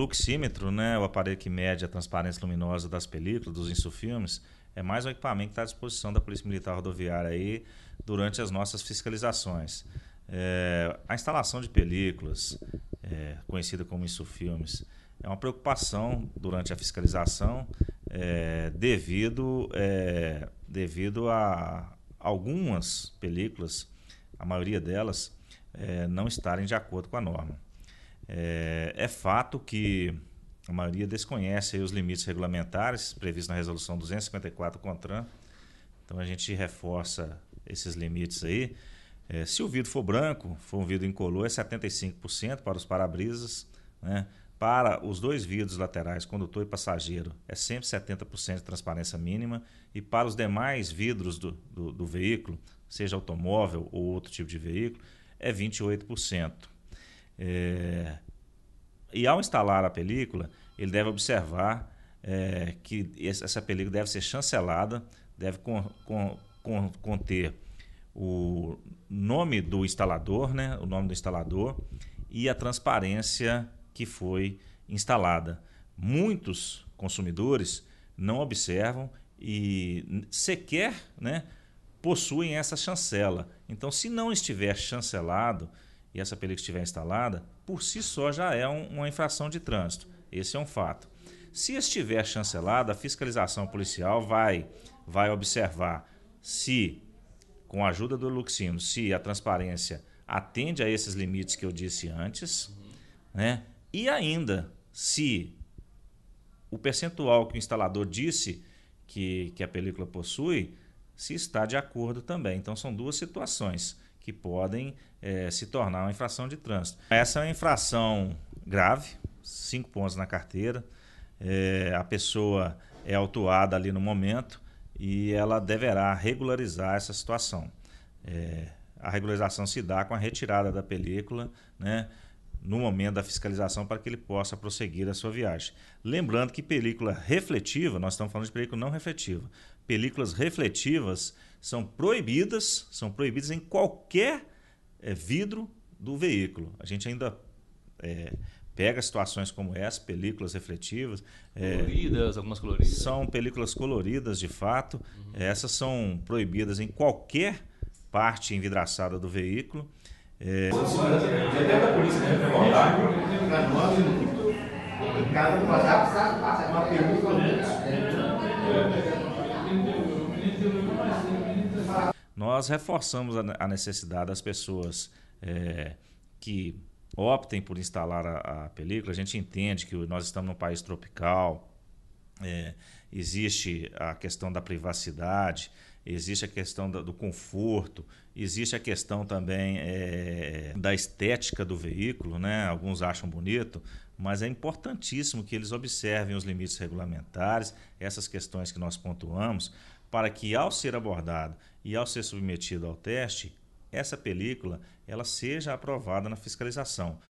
luxímetro, né, o aparelho que mede a transparência luminosa das películas, dos insufilmes, é mais um equipamento que está à disposição da Polícia Militar Rodoviária aí durante as nossas fiscalizações. É, a instalação de películas, é, conhecida como insufilmes, é uma preocupação durante a fiscalização é, devido, é, devido a algumas películas, a maioria delas, é, não estarem de acordo com a norma. É, é fato que a maioria desconhece os limites regulamentares previstos na resolução 254 CONTRAN. Então a gente reforça esses limites aí. É, se o vidro for branco, for um vidro incolor, é 75% para os para-brisas, né? Para os dois vidros laterais, condutor e passageiro, é sempre 70% de transparência mínima. E para os demais vidros do, do, do, veículo, seja automóvel ou outro tipo de veículo, é 28%. É, e ao instalar a película, ele deve observar é, que essa película deve ser chancelada, deve con, con, con, conter o nome do instalador, né? o nome do instalador e a transparência que foi instalada. Muitos consumidores não observam e sequer né, possuem essa chancela. Então, se não estiver chancelado, e essa película estiver instalada, por si só já é um, uma infração de trânsito. Esse é um fato. Se estiver chancelada, a fiscalização policial vai, vai observar se, com a ajuda do Luxino, se a transparência atende a esses limites que eu disse antes, né? e ainda se o percentual que o instalador disse que, que a película possui, se está de acordo também. Então são duas situações que podem é, se tornar uma infração de trânsito. Essa é uma infração grave, cinco pontos na carteira, é, a pessoa é autuada ali no momento e ela deverá regularizar essa situação. É, a regularização se dá com a retirada da película, né? no momento da fiscalização para que ele possa prosseguir a sua viagem. Lembrando que película refletiva, nós estamos falando de película não refletiva. Películas refletivas são proibidas, são proibidas em qualquer é, vidro do veículo. A gente ainda é, pega situações como essa, películas refletivas. Eh, coloridas, é, algumas coloridas. São películas coloridas, de fato. Uhum. Essas são proibidas em qualquer parte envidraçada do veículo. É... Nós Nós reforçamos a necessidade das pessoas é, que optem por instalar a, a, película. A gente entende que nós estamos num país tropical, é, existe a questão da privacidade existe a questão do conforto, existe a questão também é, da estética do veículo, né? Alguns acham bonito, mas é importantíssimo que eles observem os limites regulamentares, essas questões que nós pontuamos, para que ao ser abordado e ao ser submetido ao teste, essa película ela seja aprovada na fiscalização.